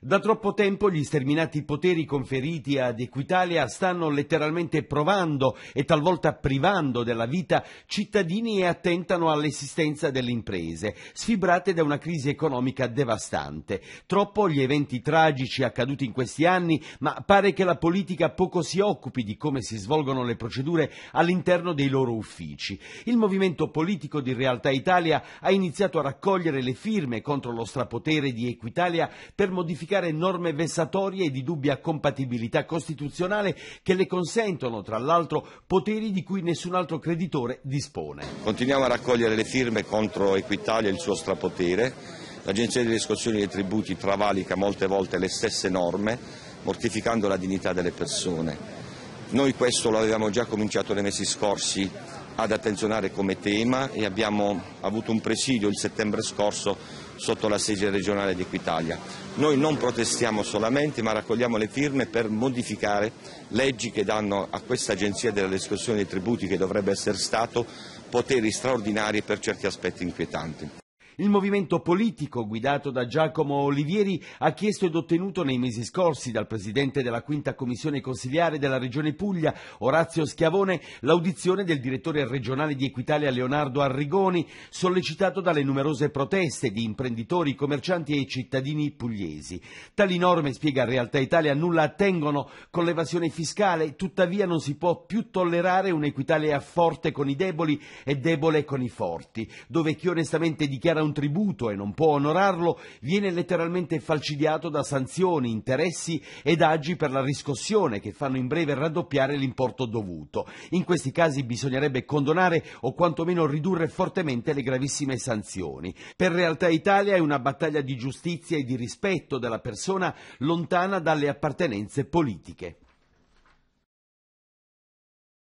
Da troppo tempo gli sterminati poteri conferiti ad Equitalia stanno letteralmente provando e talvolta privando della vita cittadini e attentano all'esistenza delle imprese, sfibrate da una crisi economica devastante. Troppo gli eventi tragici accaduti in questi anni, ma pare che la politica poco si occupi di come si svolgono le procedure all'interno dei loro uffici. Il movimento politico di Realtà Italia ha iniziato a raccogliere le firme contro lo strapotere di Equitalia per modificare modificare norme vessatorie di dubbia compatibilità costituzionale che le consentono, tra l'altro, poteri di cui nessun altro creditore dispone. Continuiamo a raccogliere le firme contro Equitalia e il suo strapotere. L'Agenzia di riscossione dei tributi travalica molte volte le stesse norme, mortificando la dignità delle persone. Noi questo lo avevamo già cominciato nei mesi scorsi ad attenzionare come tema e abbiamo avuto un presidio il settembre scorso sotto la sedia regionale di Equitalia. Noi non protestiamo solamente ma raccogliamo le firme per modificare leggi che danno a questa agenzia della discussione dei tributi che dovrebbe essere Stato poteri straordinari per certi aspetti inquietanti. Il movimento politico guidato da Giacomo Olivieri ha chiesto ed ottenuto nei mesi scorsi dal presidente della quinta commissione consigliare della regione Puglia, Orazio Schiavone, l'audizione del direttore regionale di Equitalia Leonardo Arrigoni, sollecitato dalle numerose proteste di imprenditori, commercianti e cittadini pugliesi. Tali norme, spiega Realtà Italia, nulla attengono con l'evasione fiscale, tuttavia non si può più tollerare un'Equitalia forte con i deboli e debole con i forti, dove chi onestamente dichiara un un tributo e non può onorarlo, viene letteralmente falcidiato da sanzioni, interessi ed agi per la riscossione che fanno in breve raddoppiare l'importo dovuto. In questi casi bisognerebbe condonare o quantomeno ridurre fortemente le gravissime sanzioni. Per Realtà Italia è una battaglia di giustizia e di rispetto della persona lontana dalle appartenenze politiche.